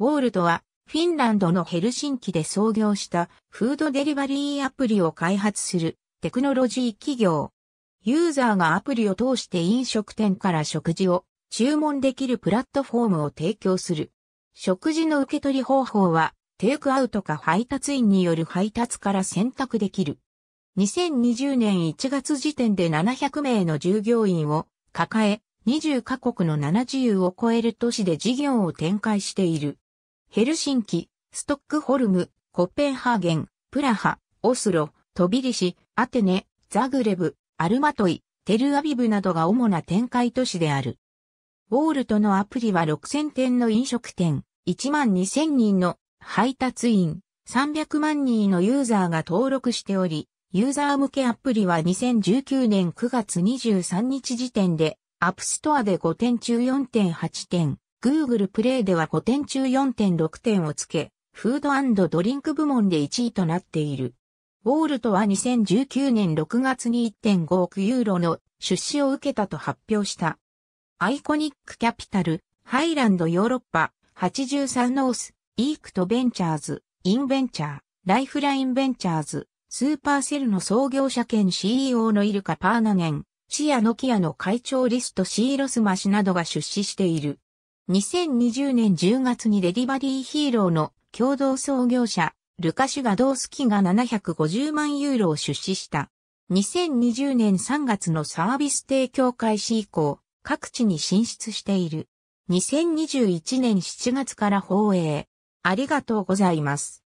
ウォールドはフィンランドのヘルシンキで創業したフードデリバリーアプリを開発するテクノロジー企業。ユーザーがアプリを通して飲食店から食事を注文できるプラットフォームを提供する。食事の受け取り方法はテイクアウトか配達員による配達から選択できる。2020年1月時点で700名の従業員を抱え、20カ国の70を超える都市で事業を展開している。ヘルシンキ、ストックホルム、コペンハーゲン、プラハ、オスロ、トビリシ、アテネ、ザグレブ、アルマトイ、テルアビブなどが主な展開都市である。ウォールトのアプリは6000店の飲食店、1万2000人の配達員、300万人のユーザーが登録しており、ユーザー向けアプリは2019年9月23日時点で、アップストアで5点中4.8点、Google プレイでは5点中4.6点をつけ、フードドリンク部門で1位となっている。ウォールトは2019年6月に1.5億ユーロの出資を受けたと発表した。アイコニックキャピタル、ハイランドヨーロッパ、83ノース、イークトベンチャーズ、インベンチャー、ライフラインベンチャーズ、スーパーセルの創業者兼 CEO のイルカ・パーナネン、シア・ノキアの会長リスト・シーロスマ氏などが出資している。2020年10月にデリバリーヒーローの共同創業者、ルカシュガドースキが750万ユーロを出資した。2020年3月のサービス提供開始以降、各地に進出している。2021年7月から放映。ありがとうございます。